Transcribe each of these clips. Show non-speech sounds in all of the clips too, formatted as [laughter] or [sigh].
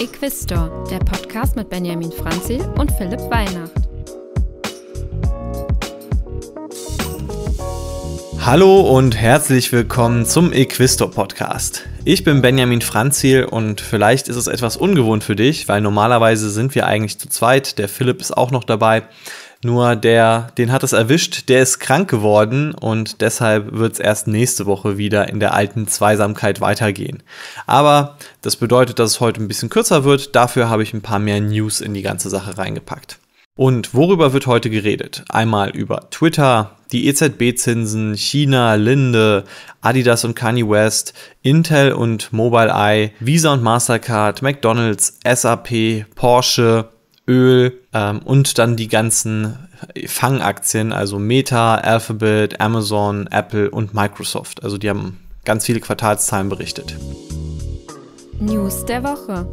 Equistor, der Podcast mit Benjamin Franzi und Philipp Weihnacht. Hallo und herzlich willkommen zum Equistor Podcast. Ich bin Benjamin Franziel und vielleicht ist es etwas ungewohnt für dich, weil normalerweise sind wir eigentlich zu zweit, der Philipp ist auch noch dabei. Nur der, den hat es erwischt, der ist krank geworden und deshalb wird es erst nächste Woche wieder in der alten Zweisamkeit weitergehen. Aber das bedeutet, dass es heute ein bisschen kürzer wird. Dafür habe ich ein paar mehr News in die ganze Sache reingepackt. Und worüber wird heute geredet? Einmal über Twitter, die EZB-Zinsen, China, Linde, Adidas und Kanye West, Intel und Mobileye, Visa und Mastercard, McDonald's, SAP, Porsche, Öl ähm, und dann die ganzen Fangaktien, also Meta, Alphabet, Amazon, Apple und Microsoft. Also die haben ganz viele Quartalszahlen berichtet. News der Woche.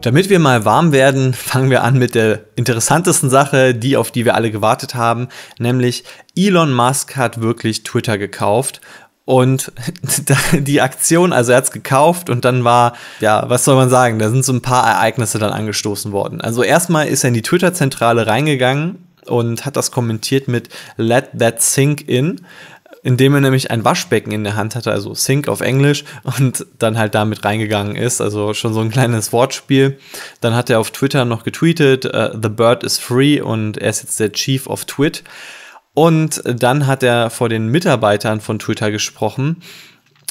Damit wir mal warm werden, [laughs] fangen wir an mit der interessantesten Sache, die auf die wir alle gewartet haben, nämlich Elon Musk hat wirklich Twitter gekauft und [laughs] die Aktion, also er hat es gekauft und dann war, ja, was soll man sagen, da sind so ein paar Ereignisse dann angestoßen worden. Also erstmal ist er in die Twitter-Zentrale reingegangen und hat das kommentiert mit Let that sink in, indem er nämlich ein Waschbecken in der Hand hatte, also sink auf Englisch, und dann halt damit reingegangen ist. Also schon so ein kleines Wortspiel. Dann hat er auf Twitter noch getweetet, äh, The Bird is free und er ist jetzt der Chief of Twit. Und dann hat er vor den Mitarbeitern von Twitter gesprochen.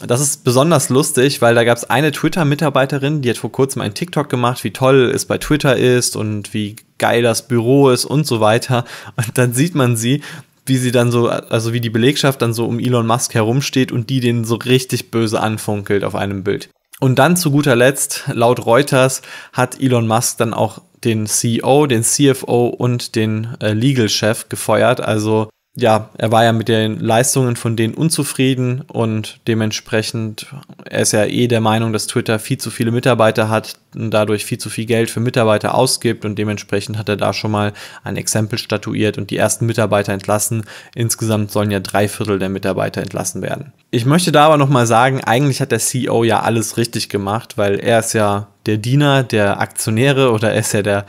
Das ist besonders lustig, weil da gab es eine Twitter-Mitarbeiterin, die hat vor kurzem einen TikTok gemacht, wie toll es bei Twitter ist und wie geil das Büro ist und so weiter. Und dann sieht man sie, wie sie dann so, also wie die Belegschaft dann so um Elon Musk herumsteht und die den so richtig böse anfunkelt auf einem Bild. Und dann zu guter Letzt, laut Reuters, hat Elon Musk dann auch den CEO, den CFO und den äh, Legal-Chef gefeuert. Also ja, er war ja mit den Leistungen von denen unzufrieden und dementsprechend, er ist ja eh der Meinung, dass Twitter viel zu viele Mitarbeiter hat und dadurch viel zu viel Geld für Mitarbeiter ausgibt und dementsprechend hat er da schon mal ein Exempel statuiert und die ersten Mitarbeiter entlassen. Insgesamt sollen ja drei Viertel der Mitarbeiter entlassen werden. Ich möchte da aber nochmal sagen, eigentlich hat der CEO ja alles richtig gemacht, weil er ist ja der Diener der Aktionäre oder er ist ja der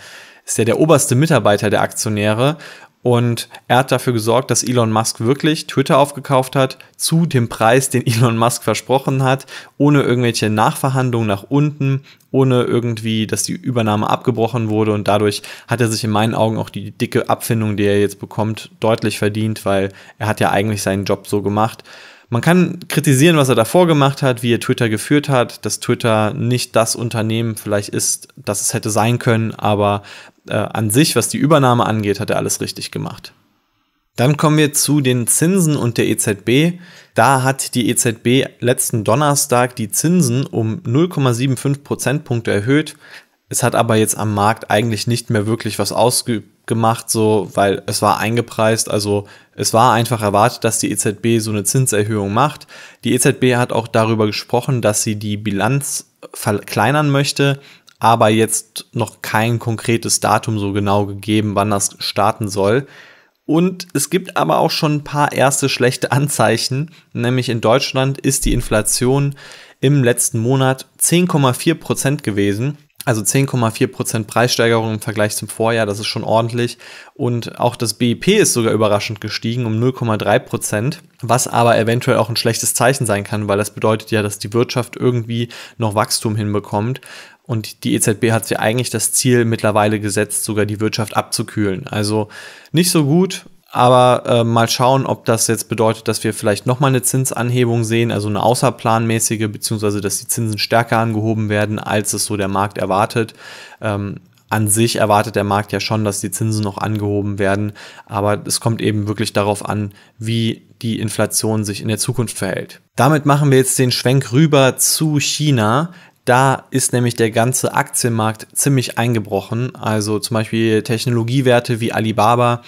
ist ja der oberste Mitarbeiter der Aktionäre und er hat dafür gesorgt, dass Elon Musk wirklich Twitter aufgekauft hat, zu dem Preis, den [laughs] Elon Musk versprochen hat, ohne irgendwelche Nachverhandlungen nach unten, ohne irgendwie, dass die Übernahme abgebrochen wurde. Und dadurch hat er sich in meinen Augen auch die dicke Abfindung, die er jetzt bekommt, deutlich verdient, weil er hat ja eigentlich seinen Job so gemacht. Man kann kritisieren, was er davor gemacht hat, wie er Twitter geführt hat, dass Twitter nicht das Unternehmen vielleicht ist, das es hätte sein können, aber äh, an sich, was die Übernahme angeht, hat er alles richtig gemacht. Dann kommen wir zu den Zinsen und der EZB. Da hat die EZB letzten Donnerstag die Zinsen um 0,75 Prozentpunkte erhöht. Es hat aber jetzt am Markt eigentlich nicht mehr wirklich was ausgeübt gemacht, so, weil es war eingepreist, also es war einfach erwartet, dass die EZB so eine Zinserhöhung macht. Die EZB hat auch darüber gesprochen, dass sie die Bilanz verkleinern möchte, aber jetzt noch kein konkretes Datum so genau gegeben, wann das starten soll. Und es gibt aber auch schon ein paar erste schlechte Anzeichen. Nämlich in Deutschland ist die Inflation im letzten Monat 10,4 Prozent gewesen. Also 10,4 Prozent Preissteigerung im Vergleich zum Vorjahr, das ist schon ordentlich. Und auch das BIP ist sogar überraschend gestiegen um 0,3 Prozent, was aber eventuell auch ein schlechtes Zeichen sein kann, weil das bedeutet ja, dass die Wirtschaft irgendwie noch Wachstum hinbekommt. Und die EZB hat sich eigentlich das Ziel mittlerweile gesetzt, sogar die Wirtschaft abzukühlen. Also nicht so gut, aber äh, mal schauen, ob das jetzt bedeutet, dass wir vielleicht nochmal eine Zinsanhebung sehen, also eine außerplanmäßige, beziehungsweise dass die Zinsen stärker angehoben werden, als es so der Markt erwartet. Ähm, an sich erwartet der Markt ja schon, dass die Zinsen noch angehoben werden, aber es kommt eben wirklich darauf an, wie die Inflation sich in der Zukunft verhält. Damit machen wir jetzt den Schwenk rüber zu China, da ist nämlich der ganze Aktienmarkt ziemlich eingebrochen. Also zum Beispiel Technologiewerte wie Alibaba,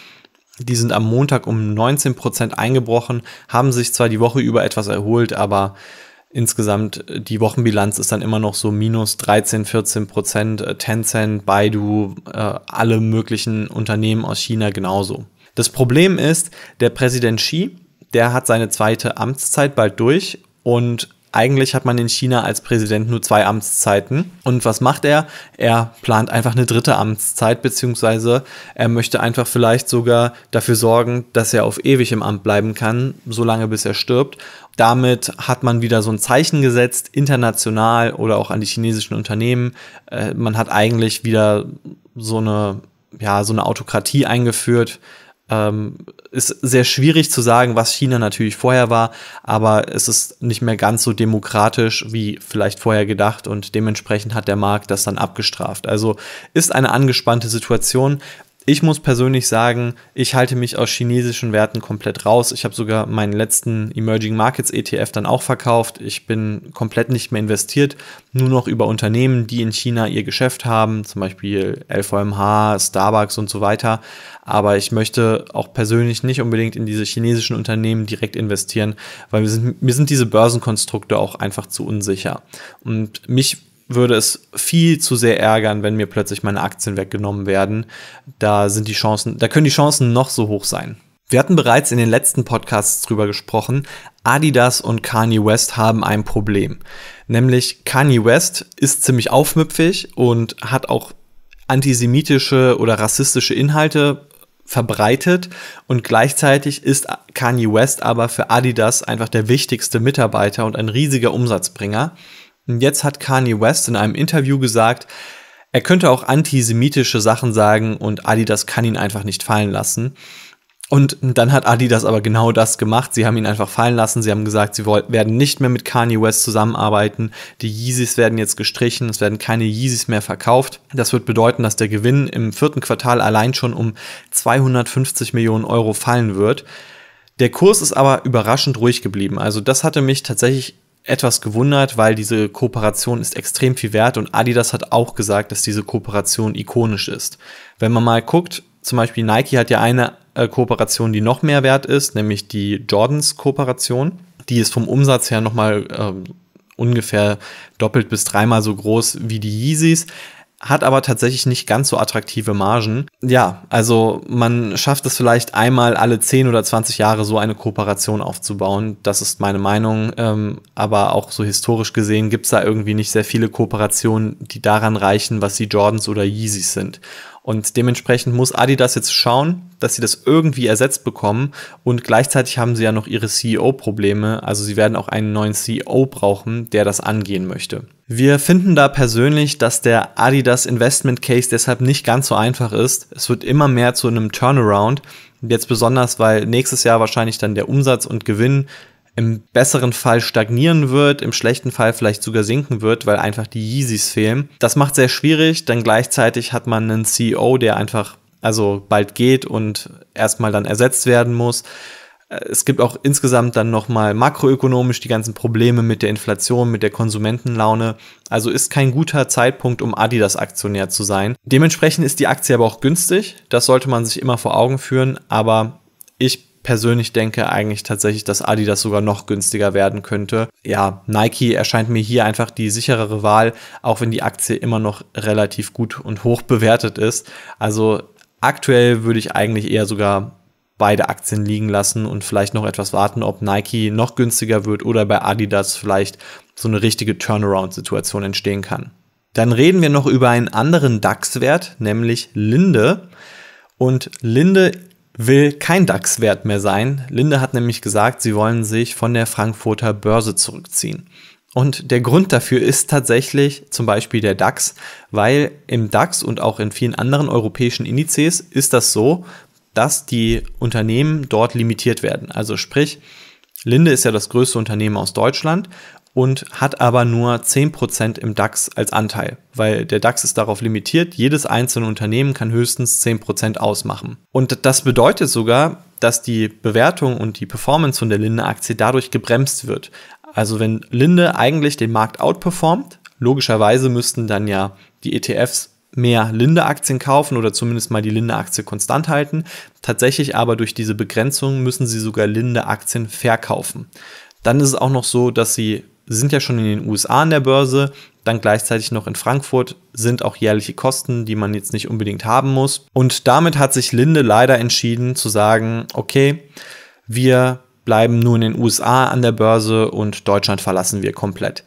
die sind am Montag um 19% eingebrochen, haben sich zwar die Woche über etwas erholt, aber insgesamt die Wochenbilanz ist dann immer noch so minus 13, 14 Prozent. Äh, Tencent, Baidu, äh, alle möglichen Unternehmen aus China genauso. Das Problem ist, der Präsident Xi, der hat seine zweite Amtszeit bald durch und eigentlich hat man in China als Präsident nur zwei Amtszeiten. Und was macht er? Er plant einfach eine dritte Amtszeit, beziehungsweise er möchte einfach vielleicht sogar dafür sorgen, dass er auf ewig im Amt bleiben kann, solange bis er stirbt. Damit hat man wieder so ein Zeichen gesetzt, international oder auch an die chinesischen Unternehmen. Äh, man hat eigentlich wieder so eine, ja, so eine Autokratie eingeführt, ähm, ist sehr schwierig zu sagen, was China natürlich vorher war, aber es ist nicht mehr ganz so demokratisch wie vielleicht vorher gedacht und dementsprechend hat der Markt das dann abgestraft. Also ist eine angespannte Situation, ich muss persönlich sagen, ich halte mich aus chinesischen Werten komplett raus. Ich habe sogar meinen letzten Emerging Markets ETF dann auch verkauft. Ich bin komplett nicht mehr investiert, nur noch über Unternehmen, die in China ihr Geschäft haben, zum Beispiel LVMH, Starbucks und so weiter. Aber ich möchte auch persönlich nicht unbedingt in diese chinesischen Unternehmen direkt investieren, weil mir sind, mir sind diese Börsenkonstrukte auch einfach zu unsicher. Und mich würde es viel zu sehr ärgern, wenn mir plötzlich meine Aktien weggenommen werden. Da sind die Chancen, da können die Chancen noch so hoch sein. Wir hatten bereits in den letzten Podcasts drüber gesprochen. Adidas und Kanye West haben ein Problem. Nämlich Kanye West ist ziemlich aufmüpfig und hat auch antisemitische oder rassistische Inhalte verbreitet und gleichzeitig ist Kanye West aber für Adidas einfach der wichtigste Mitarbeiter und ein riesiger Umsatzbringer. Und Jetzt hat Kanye West in einem Interview gesagt, er könnte auch antisemitische Sachen sagen und Adidas kann ihn einfach nicht fallen lassen. Und dann hat Adidas aber genau das gemacht. Sie haben ihn einfach fallen lassen. Sie haben gesagt, sie werden nicht mehr mit Kanye West zusammenarbeiten. Die Yeezys werden jetzt gestrichen. Es werden keine Yeezys mehr verkauft. Das wird bedeuten, dass der Gewinn im vierten Quartal allein schon um 250 Millionen Euro fallen wird. Der Kurs ist aber überraschend ruhig geblieben. Also das hatte mich tatsächlich etwas gewundert, weil diese Kooperation ist extrem viel wert und Adidas hat auch gesagt, dass diese Kooperation ikonisch ist. Wenn man mal guckt, zum Beispiel Nike hat ja eine äh, Kooperation, die noch mehr wert ist, nämlich die Jordans-Kooperation. Die ist vom Umsatz her nochmal äh, ungefähr doppelt bis dreimal so groß wie die Yeezys hat aber tatsächlich nicht ganz so attraktive Margen. Ja, also man schafft es vielleicht einmal alle 10 oder 20 Jahre so eine Kooperation aufzubauen. Das ist meine Meinung. Ähm, aber auch so historisch gesehen gibt es da irgendwie nicht sehr viele Kooperationen, die daran reichen, was die Jordans oder Yeezys sind. Und dementsprechend muss Adidas jetzt schauen, dass sie das irgendwie ersetzt bekommen. Und gleichzeitig haben sie ja noch ihre CEO-Probleme. Also sie werden auch einen neuen CEO brauchen, der das angehen möchte. Wir finden da persönlich, dass der Adidas Investment Case deshalb nicht ganz so einfach ist. Es wird immer mehr zu einem Turnaround. Jetzt besonders, weil nächstes Jahr wahrscheinlich dann der Umsatz und Gewinn im besseren Fall stagnieren wird, im schlechten Fall vielleicht sogar sinken wird, weil einfach die Yeezys fehlen. Das macht sehr schwierig, denn gleichzeitig hat man einen CEO, der einfach also bald geht und erstmal dann ersetzt werden muss. Es gibt auch insgesamt dann nochmal makroökonomisch die ganzen Probleme mit der Inflation, mit der Konsumentenlaune. Also ist kein guter Zeitpunkt, um Adidas Aktionär zu sein. Dementsprechend ist die Aktie aber auch günstig. Das sollte man sich immer vor Augen führen. Aber ich persönlich denke eigentlich tatsächlich, dass Adidas sogar noch günstiger werden könnte. Ja, Nike erscheint mir hier einfach die sicherere Wahl, auch wenn die Aktie immer noch relativ gut und hoch bewertet ist. Also aktuell würde ich eigentlich eher sogar beide Aktien liegen lassen und vielleicht noch etwas warten, ob Nike noch günstiger wird oder bei Adidas vielleicht so eine richtige Turnaround-Situation entstehen kann. Dann reden wir noch über einen anderen DAX-Wert, nämlich Linde. Und Linde will kein DAX-Wert mehr sein. Linde hat nämlich gesagt, sie wollen sich von der Frankfurter Börse zurückziehen. Und der Grund dafür ist tatsächlich zum Beispiel der DAX, weil im DAX und auch in vielen anderen europäischen Indizes ist das so, dass die Unternehmen dort limitiert werden. Also sprich, Linde ist ja das größte Unternehmen aus Deutschland und hat aber nur 10% im DAX als Anteil, weil der DAX ist darauf limitiert, jedes einzelne Unternehmen kann höchstens 10% ausmachen. Und das bedeutet sogar, dass die Bewertung und die Performance von der Linde-Aktie dadurch gebremst wird. Also wenn Linde eigentlich den Markt outperformt, logischerweise müssten dann ja die ETFs mehr Linde-Aktien kaufen oder zumindest mal die Linde-Aktie konstant halten. Tatsächlich aber durch diese Begrenzung müssen sie sogar Linde-Aktien verkaufen. Dann ist es auch noch so, dass sie sind ja schon in den USA an der Börse, dann gleichzeitig noch in Frankfurt sind auch jährliche Kosten, die man jetzt nicht unbedingt haben muss. Und damit hat sich Linde leider entschieden zu sagen, okay, wir bleiben nur in den USA an der Börse und Deutschland verlassen wir komplett.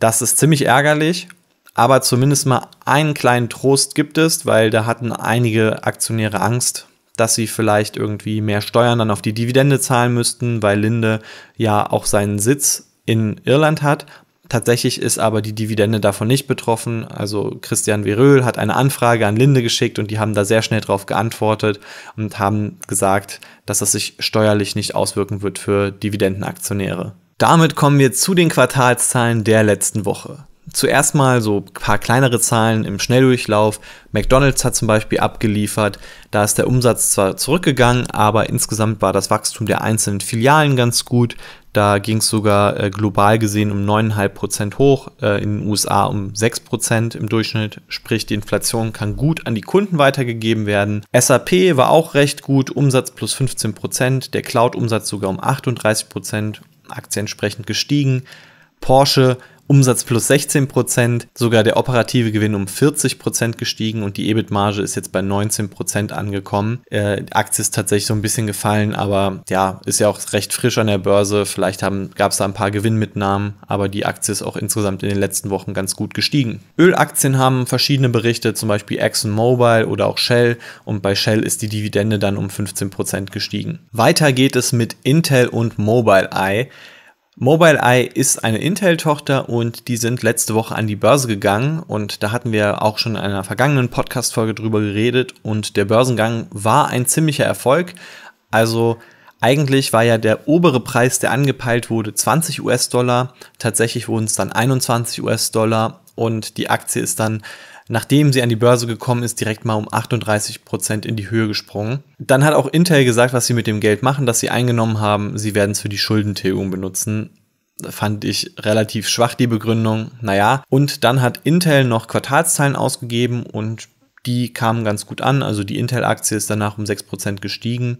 Das ist ziemlich ärgerlich, aber zumindest mal einen kleinen Trost gibt es, weil da hatten einige Aktionäre Angst, dass sie vielleicht irgendwie mehr Steuern dann auf die Dividende zahlen müssten, weil Linde ja auch seinen Sitz in Irland hat. Tatsächlich ist aber die Dividende davon nicht betroffen. Also Christian Veröhl hat eine Anfrage an Linde geschickt und die haben da sehr schnell darauf geantwortet und haben gesagt, dass das sich steuerlich nicht auswirken wird für Dividendenaktionäre. Damit kommen wir zu den Quartalszahlen der letzten Woche. Zuerst mal so ein paar kleinere Zahlen im Schnelldurchlauf. McDonald's hat zum Beispiel abgeliefert, da ist der Umsatz zwar zurückgegangen, aber insgesamt war das Wachstum der einzelnen Filialen ganz gut. Da ging es sogar äh, global gesehen um 9,5 Prozent hoch, äh, in den USA um 6 Prozent im Durchschnitt. Sprich, die Inflation kann gut an die Kunden weitergegeben werden. SAP war auch recht gut, Umsatz plus 15 Prozent, der Cloud-Umsatz sogar um 38 Prozent, Aktien entsprechend gestiegen. Porsche Umsatz plus 16 Prozent, sogar der operative Gewinn um 40 Prozent gestiegen und die EBIT-Marge ist jetzt bei 19 Prozent angekommen. Äh, die Aktie ist tatsächlich so ein bisschen gefallen, aber ja, ist ja auch recht frisch an der Börse. Vielleicht gab es da ein paar Gewinnmitnahmen, aber die Aktie ist auch insgesamt in den letzten Wochen ganz gut gestiegen. Ölaktien haben verschiedene Berichte, zum Beispiel ExxonMobil oder auch Shell und bei Shell ist die Dividende dann um 15 Prozent gestiegen. Weiter geht es mit Intel und Mobileye. Mobileye ist eine Intel-Tochter und die sind letzte Woche an die Börse gegangen und da hatten wir auch schon in einer vergangenen Podcast-Folge drüber geredet und der Börsengang war ein ziemlicher Erfolg. Also eigentlich war ja der obere Preis, der angepeilt wurde, 20 US-Dollar. Tatsächlich wurden es dann 21 US-Dollar und die Aktie ist dann nachdem sie an die Börse gekommen ist, direkt mal um 38 Prozent in die Höhe gesprungen. Dann hat auch Intel gesagt, was sie mit dem Geld machen, das sie eingenommen haben. Sie werden es für die Schuldentilgung benutzen fand ich relativ schwach die Begründung. Naja, und dann hat Intel noch Quartalszahlen ausgegeben und die kamen ganz gut an. Also die Intel-Aktie ist danach um 6% gestiegen.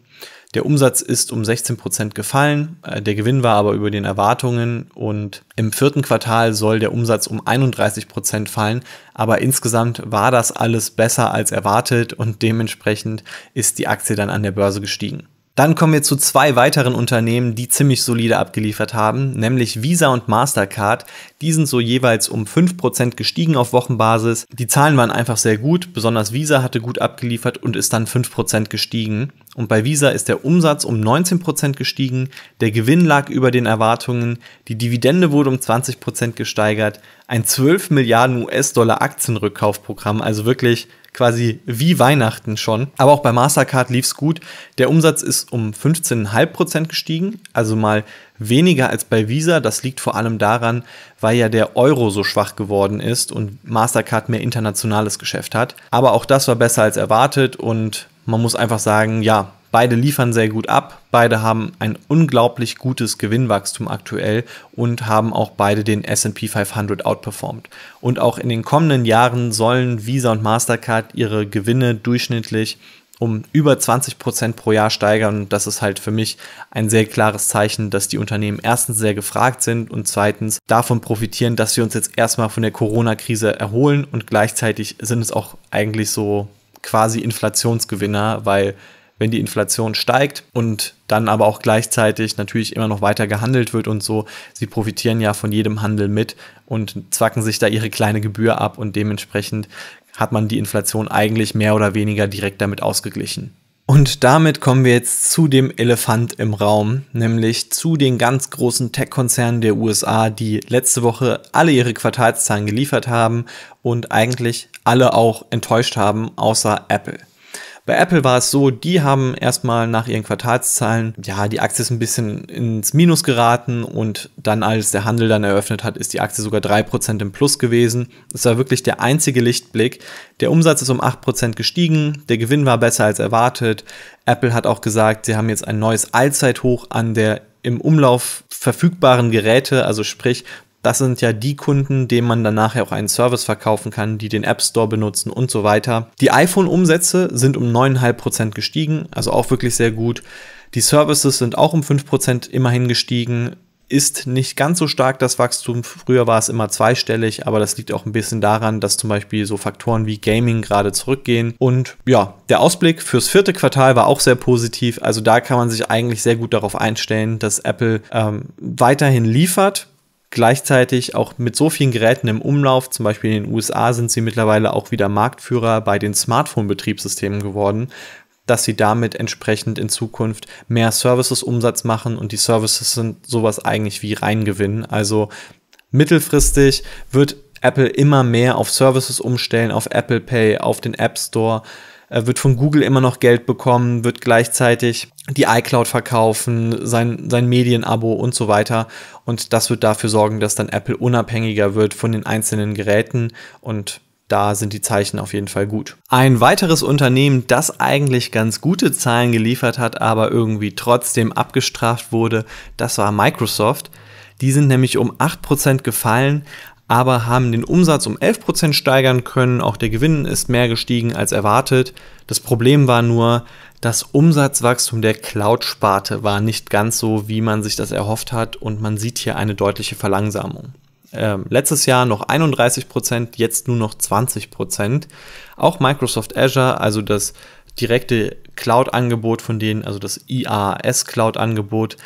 Der Umsatz ist um 16% gefallen. Äh, der Gewinn war aber über den Erwartungen. Und im vierten Quartal soll der Umsatz um 31% fallen. Aber insgesamt war das alles besser als erwartet und dementsprechend ist die Aktie dann an der Börse gestiegen. Dann kommen wir zu zwei weiteren Unternehmen, die ziemlich solide abgeliefert haben, nämlich Visa und Mastercard. Die sind so jeweils um 5% gestiegen auf Wochenbasis. Die Zahlen waren einfach sehr gut, besonders Visa hatte gut abgeliefert und ist dann 5% gestiegen. Und bei Visa ist der Umsatz um 19% gestiegen, der Gewinn lag über den Erwartungen, die Dividende wurde um 20% gesteigert, ein 12 Milliarden US-Dollar Aktienrückkaufprogramm, also wirklich quasi wie Weihnachten schon. Aber auch bei Mastercard lief es gut. Der Umsatz ist um 15,5% gestiegen, also mal weniger als bei Visa. Das liegt vor allem daran, weil ja der Euro so schwach geworden ist und Mastercard mehr internationales Geschäft hat. Aber auch das war besser als erwartet und man muss einfach sagen, ja, beide liefern sehr gut ab, beide haben ein unglaublich gutes Gewinnwachstum aktuell und haben auch beide den SP 500 outperformed. Und auch in den kommenden Jahren sollen Visa und Mastercard ihre Gewinne durchschnittlich um über 20 Prozent pro Jahr steigern. Und das ist halt für mich ein sehr klares Zeichen, dass die Unternehmen erstens sehr gefragt sind und zweitens davon profitieren, dass wir uns jetzt erstmal von der Corona-Krise erholen und gleichzeitig sind es auch eigentlich so quasi Inflationsgewinner, weil wenn die Inflation steigt und dann aber auch gleichzeitig natürlich immer noch weiter gehandelt wird und so, sie profitieren ja von jedem Handel mit und zwacken sich da ihre kleine Gebühr ab und dementsprechend hat man die Inflation eigentlich mehr oder weniger direkt damit ausgeglichen. Und damit kommen wir jetzt zu dem Elefant im Raum, nämlich zu den ganz großen Tech-Konzernen der USA, die letzte Woche alle ihre Quartalszahlen geliefert haben und eigentlich alle auch enttäuscht haben, außer Apple. Bei Apple war es so, die haben erstmal nach ihren Quartalszahlen, ja, die Aktie ist ein bisschen ins Minus geraten und dann, als der Handel dann eröffnet hat, ist die Aktie sogar 3% im Plus gewesen. Das war wirklich der einzige Lichtblick. Der Umsatz ist um 8% gestiegen, der Gewinn war besser als erwartet. Apple hat auch gesagt, sie haben jetzt ein neues Allzeithoch an der im Umlauf verfügbaren Geräte, also sprich das sind ja die Kunden, denen man dann nachher auch einen Service verkaufen kann, die den App Store benutzen und so weiter. Die iPhone-Umsätze sind um 9,5% gestiegen, also auch wirklich sehr gut. Die Services sind auch um 5% immerhin gestiegen ist nicht ganz so stark das Wachstum. Früher war es immer zweistellig, aber das liegt auch ein bisschen daran, dass zum Beispiel so Faktoren wie Gaming gerade zurückgehen. Und ja, der Ausblick fürs vierte Quartal war auch sehr positiv. Also da kann man sich eigentlich sehr gut darauf einstellen, dass Apple ähm, weiterhin liefert gleichzeitig auch mit so vielen Geräten im Umlauf, zum Beispiel in den USA sind sie mittlerweile auch wieder Marktführer bei den Smartphone-Betriebssystemen geworden, dass sie damit entsprechend in Zukunft mehr Services-Umsatz machen und die Services sind sowas eigentlich wie Reingewinn. Also mittelfristig wird Apple immer mehr auf Services umstellen, auf Apple Pay, auf den App Store äh, wird von Google immer noch Geld bekommen, wird gleichzeitig die iCloud verkaufen, sein, sein Medienabo und so weiter. Und das wird dafür sorgen, dass dann Apple unabhängiger wird von den einzelnen Geräten und da sind die Zeichen auf jeden Fall gut. Ein weiteres Unternehmen, das eigentlich ganz gute Zahlen geliefert hat, aber irgendwie trotzdem abgestraft wurde, das war Microsoft. Die sind nämlich um 8% gefallen, aber haben den Umsatz um 11% steigern können. Auch der Gewinn ist mehr gestiegen als erwartet. Das Problem war nur, das Umsatzwachstum der Cloud-Sparte war nicht ganz so, wie man sich das erhofft hat und man sieht hier eine deutliche Verlangsamung. Ähm, letztes Jahr noch 31 jetzt nur noch 20 Auch Microsoft Azure, also das direkte Cloud-Angebot von denen, also das IaaS-Cloud-Angebot,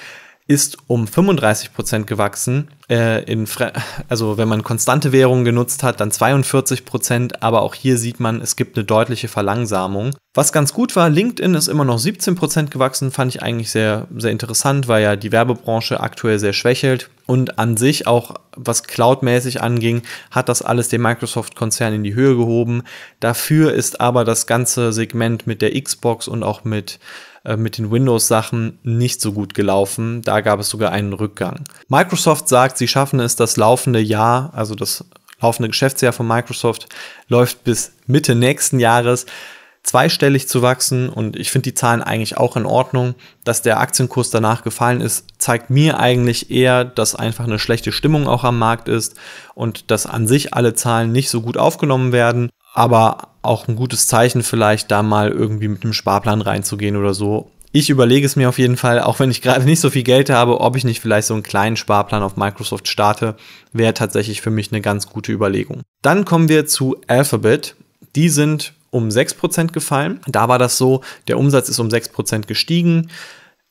ist um 35 Prozent gewachsen. Äh, in also wenn man konstante Währungen genutzt hat, dann 42 Prozent. Aber auch hier sieht man, es gibt eine deutliche Verlangsamung. Was ganz gut war, LinkedIn ist immer noch 17 Prozent gewachsen. Fand ich eigentlich sehr, sehr interessant, weil ja die Werbebranche aktuell sehr schwächelt. Und an sich auch, was cloudmäßig anging, hat das alles den Microsoft-Konzern in die Höhe gehoben. Dafür ist aber das ganze Segment mit der Xbox und auch mit äh, mit den Windows-Sachen nicht so gut gelaufen. Da gab es sogar einen Rückgang. Microsoft sagt, sie schaffen es, das laufende Jahr, also das laufende Geschäftsjahr von Microsoft, läuft bis Mitte nächsten Jahres zweistellig zu wachsen und ich finde die Zahlen eigentlich auch in Ordnung. Dass der Aktienkurs danach gefallen ist, zeigt mir eigentlich eher, dass einfach eine schlechte Stimmung auch am Markt ist und dass an sich alle Zahlen nicht so gut aufgenommen werden aber auch ein gutes Zeichen vielleicht, da mal irgendwie mit einem Sparplan reinzugehen oder so. Ich überlege es mir auf jeden Fall, auch wenn ich gerade nicht so viel Geld habe, ob ich nicht vielleicht so einen kleinen Sparplan auf Microsoft starte, wäre tatsächlich für mich eine ganz gute Überlegung. Dann kommen wir zu Alphabet. Die sind um 6% gefallen. Da war das so, der Umsatz ist um 6% gestiegen.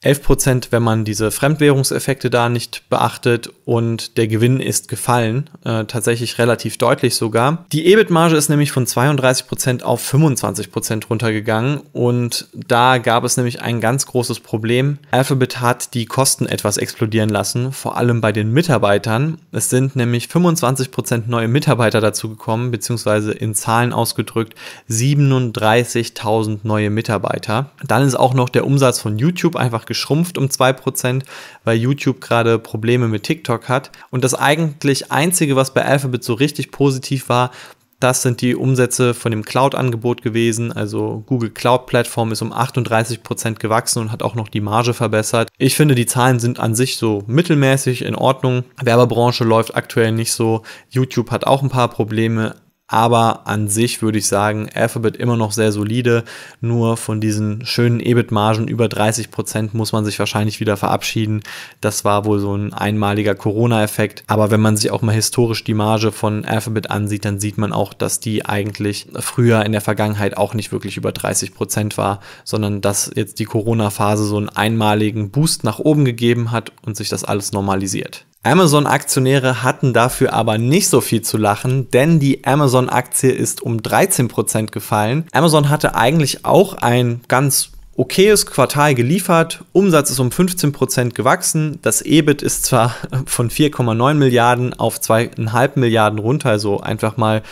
11%, wenn man diese Fremdwährungseffekte da nicht beachtet und der Gewinn ist gefallen, äh, tatsächlich relativ deutlich sogar. Die EBIT-Marge ist nämlich von 32% auf 25% runtergegangen und da gab es nämlich ein ganz großes Problem. Alphabet hat die Kosten etwas explodieren lassen, vor allem bei den Mitarbeitern. Es sind nämlich 25% neue Mitarbeiter dazugekommen, beziehungsweise in Zahlen ausgedrückt 37.000 neue Mitarbeiter. Dann ist auch noch der Umsatz von YouTube einfach geschrumpft um 2%, weil YouTube gerade Probleme mit TikTok hat. Und das eigentlich Einzige, was bei Alphabet so richtig positiv war, das sind die Umsätze von dem Cloud-Angebot gewesen. Also Google Cloud-Plattform ist um 38% gewachsen und hat auch noch die Marge verbessert. Ich finde, die Zahlen sind an sich so mittelmäßig in Ordnung. Werbebranche läuft aktuell nicht so. YouTube hat auch ein paar Probleme aber an sich würde ich sagen, Alphabet immer noch sehr solide, nur von diesen schönen EBIT-Margen über 30 Prozent muss man sich wahrscheinlich wieder verabschieden. Das war wohl so ein einmaliger Corona-Effekt, aber wenn man sich auch mal historisch die Marge von Alphabet ansieht, dann sieht man auch, dass die eigentlich früher in der Vergangenheit auch nicht wirklich über 30 Prozent war, sondern dass jetzt die Corona-Phase so einen einmaligen Boost nach oben gegeben hat und sich das alles normalisiert. Amazon-Aktionäre hatten dafür aber nicht so viel zu lachen, denn die Amazon-Aktie ist um 13% gefallen. Amazon hatte eigentlich auch ein ganz okayes Quartal geliefert, Umsatz ist um 15% gewachsen, das EBIT ist zwar [laughs] von 4,9 Milliarden auf 2,5 Milliarden runter, also einfach mal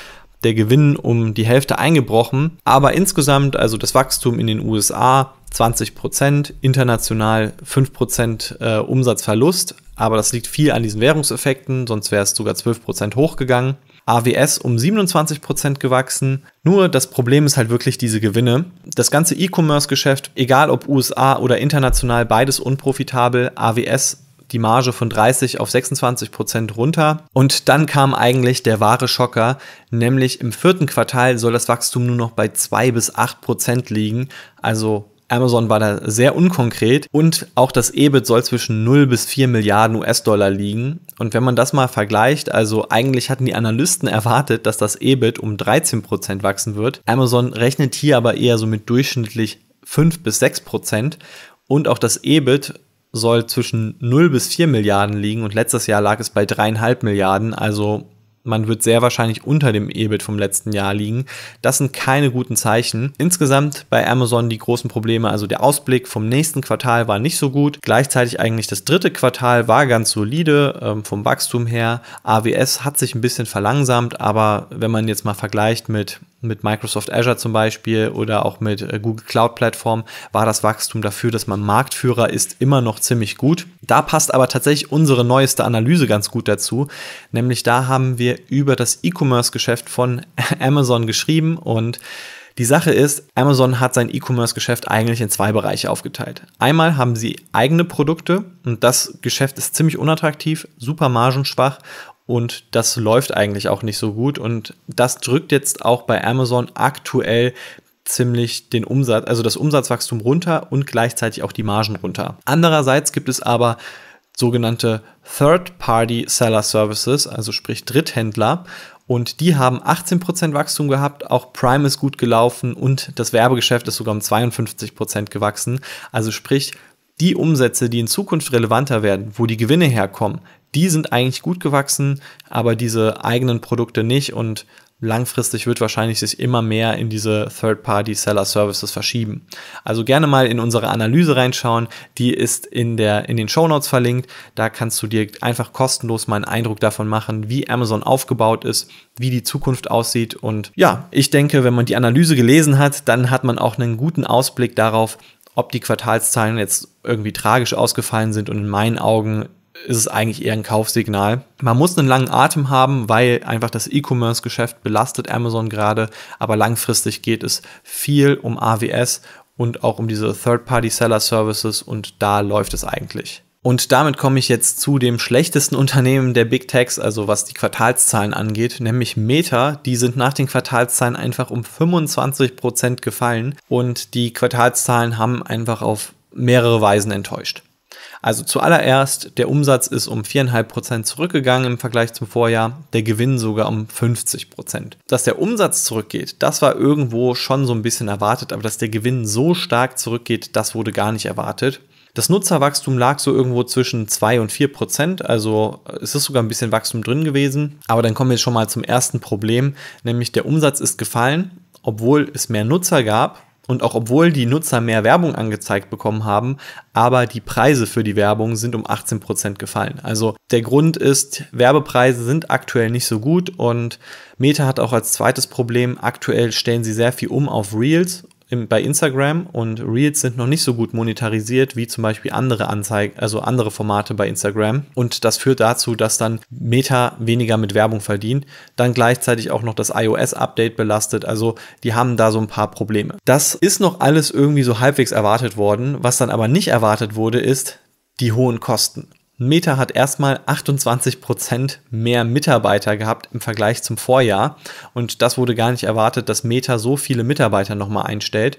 der Gewinn um die Hälfte eingebrochen, aber insgesamt also das Wachstum in den USA 20%, international 5% äh, Umsatzverlust, aber das liegt viel an diesen Währungseffekten, sonst wäre es sogar 12% hochgegangen. AWS um 27% gewachsen. Nur das Problem ist halt wirklich diese Gewinne. Das ganze E-Commerce-Geschäft, egal ob USA oder international, beides unprofitabel. AWS die Marge von 30 auf 26 Prozent runter. Und dann kam eigentlich der wahre Schocker, nämlich im vierten Quartal soll das Wachstum nur noch bei 2 bis 8 Prozent liegen, also Amazon war da sehr unkonkret und auch das EBIT soll zwischen 0 bis 4 Milliarden US-Dollar liegen. Und wenn man das mal vergleicht, also eigentlich hatten die Analysten erwartet, dass das EBIT um 13% wachsen wird. Amazon rechnet hier aber eher so mit durchschnittlich 5 bis 6 und auch das EBIT soll zwischen 0 bis 4 Milliarden liegen und letztes Jahr lag es bei 3,5 Milliarden, also man wird sehr wahrscheinlich unter dem EBIT vom letzten Jahr liegen. Das sind keine guten Zeichen. Insgesamt bei Amazon die großen Probleme, also der Ausblick vom nächsten Quartal war nicht so gut. Gleichzeitig eigentlich das dritte Quartal war ganz solide ähm, vom Wachstum her. AWS hat sich ein bisschen verlangsamt, aber wenn man jetzt mal vergleicht mit mit Microsoft Azure zum Beispiel oder auch mit äh, Google Cloud Plattform war das Wachstum dafür, dass man Marktführer ist, immer noch ziemlich gut. Da passt aber tatsächlich unsere neueste Analyse ganz gut dazu, nämlich da haben wir wir über das E-Commerce-Geschäft von [laughs] Amazon geschrieben und die Sache ist, Amazon hat sein E-Commerce-Geschäft eigentlich in zwei Bereiche aufgeteilt. Einmal haben sie eigene Produkte und das Geschäft ist ziemlich unattraktiv, super margenschwach und das läuft eigentlich auch nicht so gut und das drückt jetzt auch bei Amazon aktuell ziemlich den Umsatz, also das Umsatzwachstum runter und gleichzeitig auch die Margen runter. Andererseits gibt es aber sogenannte Third-Party-Seller-Services, also sprich Dritthändler. Und die haben 18% Wachstum gehabt, auch Prime ist gut gelaufen und das Werbegeschäft ist sogar um 52% gewachsen. Also sprich, die Umsätze, die in Zukunft relevanter werden, wo die Gewinne herkommen, die sind eigentlich gut gewachsen, aber diese eigenen Produkte nicht. Und langfristig wird wahrscheinlich sich immer mehr in diese Third-Party-Seller-Services verschieben. Also gerne mal in unsere Analyse reinschauen. Die ist in, der, in den Show Notes verlinkt. Da kannst du dir einfach kostenlos mal einen Eindruck davon machen, wie Amazon aufgebaut ist, wie die Zukunft aussieht. Und ja, ich denke, wenn man die Analyse gelesen hat, dann hat man auch einen guten Ausblick darauf, ob die Quartalszahlen jetzt irgendwie tragisch ausgefallen sind. Und in meinen Augen ist es eigentlich eher ein Kaufsignal. Man muss einen langen Atem haben, weil einfach das E-Commerce-Geschäft belastet Amazon gerade, aber langfristig geht es viel um AWS und auch um diese Third-Party-Seller-Services und da läuft es eigentlich. Und damit komme ich jetzt zu dem schlechtesten Unternehmen der Big Techs, also was die Quartalszahlen angeht, nämlich Meta. Die sind nach den Quartalszahlen einfach um 25% gefallen und die Quartalszahlen haben einfach auf mehrere Weisen enttäuscht. Also zuallererst, der Umsatz ist um 4,5% zurückgegangen im Vergleich zum Vorjahr, der Gewinn sogar um 50%. Dass der Umsatz zurückgeht, das war irgendwo schon so ein bisschen erwartet, aber dass der Gewinn so stark zurückgeht, das wurde gar nicht erwartet. Das Nutzerwachstum lag so irgendwo zwischen 2 und 4 Prozent, also es ist sogar ein bisschen Wachstum drin gewesen. Aber dann kommen wir schon mal zum ersten Problem, nämlich der Umsatz ist gefallen, obwohl es mehr Nutzer gab und auch obwohl die Nutzer mehr Werbung angezeigt bekommen haben, aber die Preise für die Werbung sind um 18% gefallen. Also der Grund ist, Werbepreise sind aktuell nicht so gut und Meta hat auch als zweites Problem, aktuell stellen sie sehr viel um auf Reels im, bei Instagram und Reels sind noch nicht so gut monetarisiert wie zum Beispiel andere Anzeigen, also andere Formate bei Instagram. Und das führt dazu, dass dann Meta weniger mit Werbung verdient, dann gleichzeitig auch noch das iOS-Update belastet. Also die haben da so ein paar Probleme. Das ist noch alles irgendwie so halbwegs erwartet worden. Was dann aber nicht erwartet wurde, ist die hohen Kosten. Meta hat erstmal 28% mehr Mitarbeiter gehabt im Vergleich zum Vorjahr. Und das wurde gar nicht erwartet, dass Meta so viele Mitarbeiter nochmal einstellt.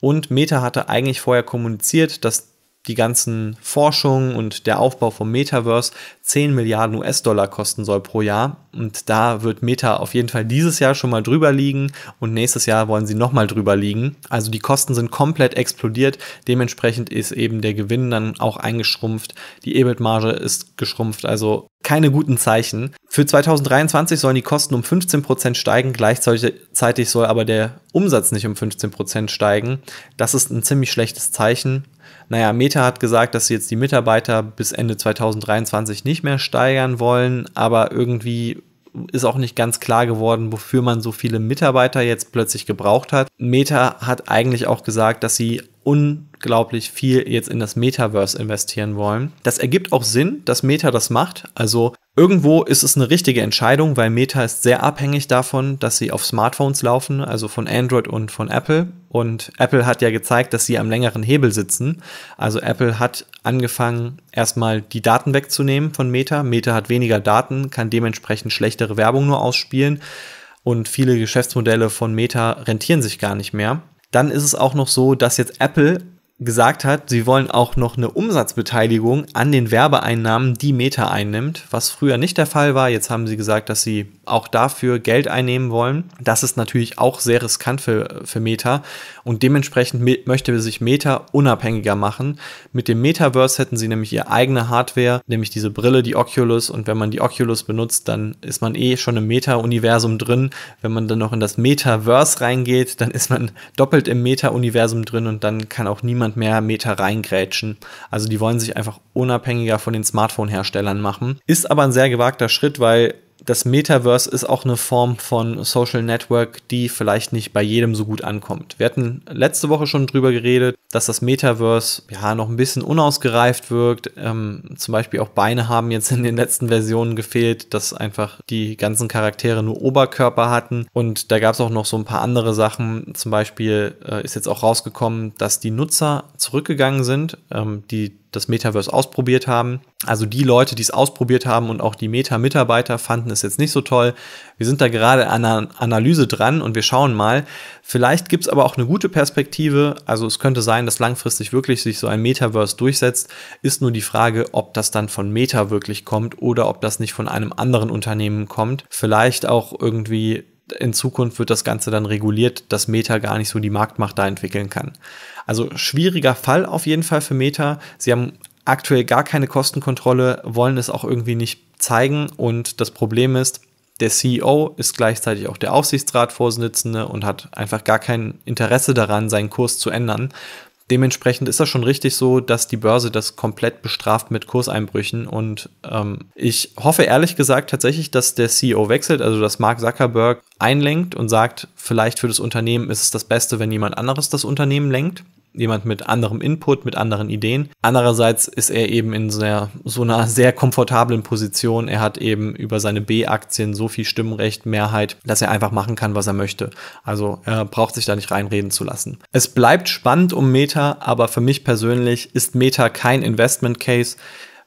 Und Meta hatte eigentlich vorher kommuniziert, dass die ganzen Forschungen und der Aufbau vom Metaverse 10 Milliarden US-Dollar kosten soll pro Jahr. Und da wird Meta auf jeden Fall dieses Jahr schon mal drüber liegen und nächstes Jahr wollen sie nochmal drüber liegen. Also die Kosten sind komplett explodiert. Dementsprechend ist eben der Gewinn dann auch eingeschrumpft. Die EBIT-Marge ist geschrumpft. Also keine guten Zeichen. Für 2023 sollen die Kosten um 15% steigen, gleichzeitig soll aber der Umsatz nicht um 15% steigen. Das ist ein ziemlich schlechtes Zeichen. Naja, Meta hat gesagt, dass sie jetzt die Mitarbeiter bis Ende 2023 nicht mehr steigern wollen, aber irgendwie ist auch nicht ganz klar geworden, wofür man so viele Mitarbeiter jetzt plötzlich gebraucht hat. Meta hat eigentlich auch gesagt, dass sie unglaublich viel jetzt in das Metaverse investieren wollen. Das ergibt auch Sinn, dass Meta das macht. Also Irgendwo ist es eine richtige Entscheidung, weil Meta ist sehr abhängig davon, dass sie auf Smartphones laufen, also von Android und von Apple. Und Apple hat ja gezeigt, dass sie am längeren Hebel sitzen. Also Apple hat angefangen, erstmal die Daten wegzunehmen von Meta. Meta hat weniger Daten, kann dementsprechend schlechtere Werbung nur ausspielen. Und viele Geschäftsmodelle von Meta rentieren sich gar nicht mehr. Dann ist es auch noch so, dass jetzt Apple gesagt hat, sie wollen auch noch eine Umsatzbeteiligung an den Werbeeinnahmen, die Meta einnimmt, was früher nicht der Fall war. Jetzt haben sie gesagt, dass sie auch dafür Geld einnehmen wollen. Das ist natürlich auch sehr riskant für, für Meta und dementsprechend möchte sich Meta unabhängiger machen. Mit dem Metaverse hätten sie nämlich ihre eigene Hardware, nämlich diese Brille, die Oculus und wenn man die Oculus benutzt, dann ist man eh schon im Meta-Universum drin. Wenn man dann noch in das Metaverse reingeht, dann ist man doppelt im Meta-Universum drin und dann kann auch niemand und mehr Meter reingrätschen. Also die wollen sich einfach unabhängiger von den Smartphone-Herstellern machen. Ist aber ein sehr gewagter Schritt, weil das Metaverse ist auch eine Form von Social Network, die vielleicht nicht bei jedem so gut ankommt. Wir hatten letzte Woche schon drüber geredet, dass das Metaverse ja noch ein bisschen unausgereift wirkt. Ähm, zum Beispiel auch Beine haben jetzt in den letzten Versionen gefehlt, dass einfach die ganzen Charaktere nur Oberkörper hatten. Und da gab es auch noch so ein paar andere Sachen. Zum Beispiel äh, ist jetzt auch rausgekommen, dass die Nutzer zurückgegangen sind. Ähm, die das Metaverse ausprobiert haben. Also die Leute, die es ausprobiert haben und auch die Meta-Mitarbeiter fanden es jetzt nicht so toll. Wir sind da gerade an einer Analyse dran und wir schauen mal. Vielleicht gibt es aber auch eine gute Perspektive. Also es könnte sein, dass langfristig wirklich sich so ein Metaverse durchsetzt. Ist nur die Frage, ob das dann von Meta wirklich kommt oder ob das nicht von einem anderen Unternehmen kommt. Vielleicht auch irgendwie in Zukunft wird das Ganze dann reguliert, dass Meta gar nicht so die Marktmacht da entwickeln kann. Also schwieriger Fall auf jeden Fall für Meta. Sie haben aktuell gar keine Kostenkontrolle, wollen es auch irgendwie nicht zeigen und das Problem ist, der CEO ist gleichzeitig auch der Aufsichtsratsvorsitzende und hat einfach gar kein Interesse daran, seinen Kurs zu ändern. Dementsprechend ist das schon richtig so, dass die Börse das komplett bestraft mit Kurseinbrüchen. Und ähm, ich hoffe ehrlich gesagt tatsächlich, dass der CEO wechselt, also dass Mark Zuckerberg einlenkt und sagt, vielleicht für das Unternehmen ist es das Beste, wenn jemand anderes das Unternehmen lenkt jemand mit anderem Input, mit anderen Ideen. Andererseits ist er eben in sehr, so einer sehr komfortablen Position. Er hat eben über seine B-Aktien so viel Stimmrecht, Mehrheit, dass er einfach machen kann, was er möchte. Also er braucht sich da nicht reinreden zu lassen. Es bleibt spannend um Meta, aber für mich persönlich ist Meta kein Investment Case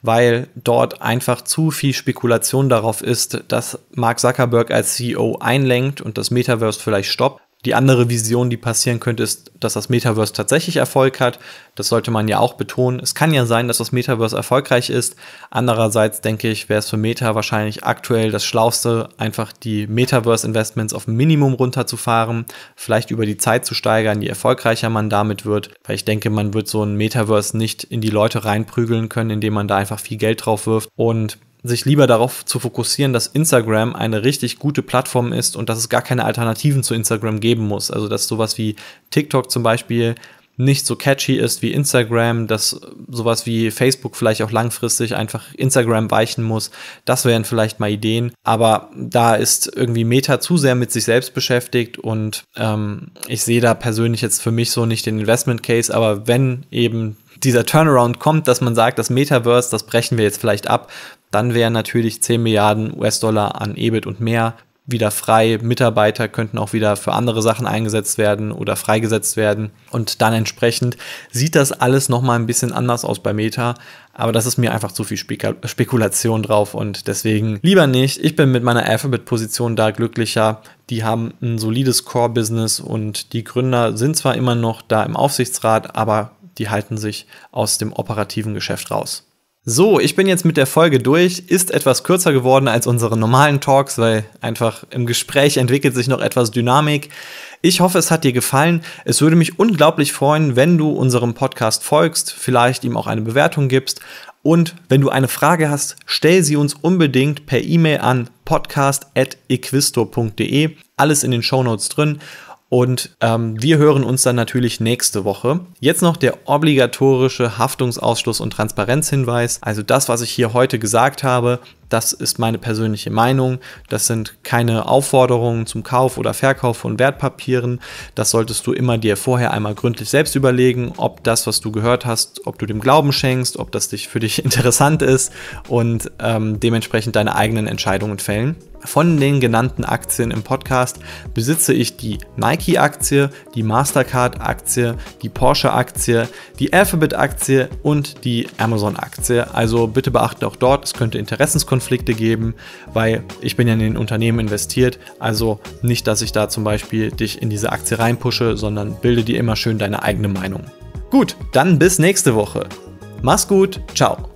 weil dort einfach zu viel Spekulation darauf ist, dass Mark Zuckerberg als CEO einlenkt und das Metaverse vielleicht stoppt. Die andere Vision, die passieren könnte, ist, dass das Metaverse tatsächlich Erfolg hat. Das sollte man ja auch betonen. Es kann ja sein, dass das Metaverse erfolgreich ist. Andererseits denke ich, wäre es für Meta wahrscheinlich aktuell das Schlauste, einfach die Metaverse-Investments auf Minimum runterzufahren, vielleicht über die Zeit zu steigern, je erfolgreicher man damit wird. Weil ich denke, man wird so ein Metaverse nicht in die Leute reinprügeln können, indem man da einfach viel Geld drauf wirft. Und sich lieber darauf zu fokussieren, dass Instagram eine richtig gute Plattform ist und dass es gar keine Alternativen zu Instagram geben muss. Also dass sowas wie TikTok zum Beispiel nicht so catchy ist wie Instagram, dass sowas wie Facebook vielleicht auch langfristig einfach Instagram weichen muss. Das wären vielleicht mal Ideen. Aber da ist irgendwie Meta zu sehr mit sich selbst beschäftigt und ähm, ich sehe da persönlich jetzt für mich so nicht den Investment Case. Aber wenn eben dieser Turnaround kommt, dass man sagt, das Metaverse, das brechen wir jetzt vielleicht ab, dann wären natürlich 10 Milliarden US-Dollar an EBIT und mehr wieder frei. Mitarbeiter könnten auch wieder für andere Sachen eingesetzt werden oder freigesetzt werden. Und dann entsprechend sieht das alles nochmal ein bisschen anders aus bei Meta. Aber das ist mir einfach zu viel Spek Spekulation drauf und deswegen lieber nicht. Ich bin mit meiner Alphabet-Position da glücklicher. Die haben ein solides Core-Business und die Gründer sind zwar immer noch da im Aufsichtsrat, aber die halten sich aus dem operativen Geschäft raus. So, ich bin jetzt mit der Folge durch. Ist etwas kürzer geworden als unsere normalen Talks, weil einfach im Gespräch entwickelt sich noch etwas Dynamik. Ich hoffe, es hat dir gefallen. Es würde mich unglaublich freuen, wenn du unserem Podcast folgst, vielleicht ihm auch eine Bewertung gibst. Und wenn du eine Frage hast, stell sie uns unbedingt per E-Mail an podcast.equisto.de. Alles in den Shownotes drin. Und ähm, wir hören uns dann natürlich nächste Woche. Jetzt noch der obligatorische Haftungsausschluss und Transparenzhinweis. Also das, was ich hier heute gesagt habe, das ist meine persönliche Meinung. Das sind keine Aufforderungen zum Kauf oder Verkauf von Wertpapieren. Das solltest du immer dir vorher einmal gründlich selbst überlegen, ob das, was du gehört hast, ob du dem Glauben schenkst, ob das dich für dich [laughs] interessant ist und ähm, dementsprechend deine eigenen Entscheidungen fällen. Von den genannten Aktien im Podcast besitze ich die Nike-Aktie, die Mastercard-Aktie, die Porsche-Aktie, die Alphabet-Aktie und die Amazon-Aktie. Also bitte beachte auch dort, es könnte Interessenskonflikte geben, weil ich bin ja in den Unternehmen investiert. Also nicht, dass ich da zum Beispiel dich in diese Aktie reinpushe, sondern bilde dir immer schön deine eigene Meinung. Gut, dann bis nächste Woche. Mach's gut, ciao.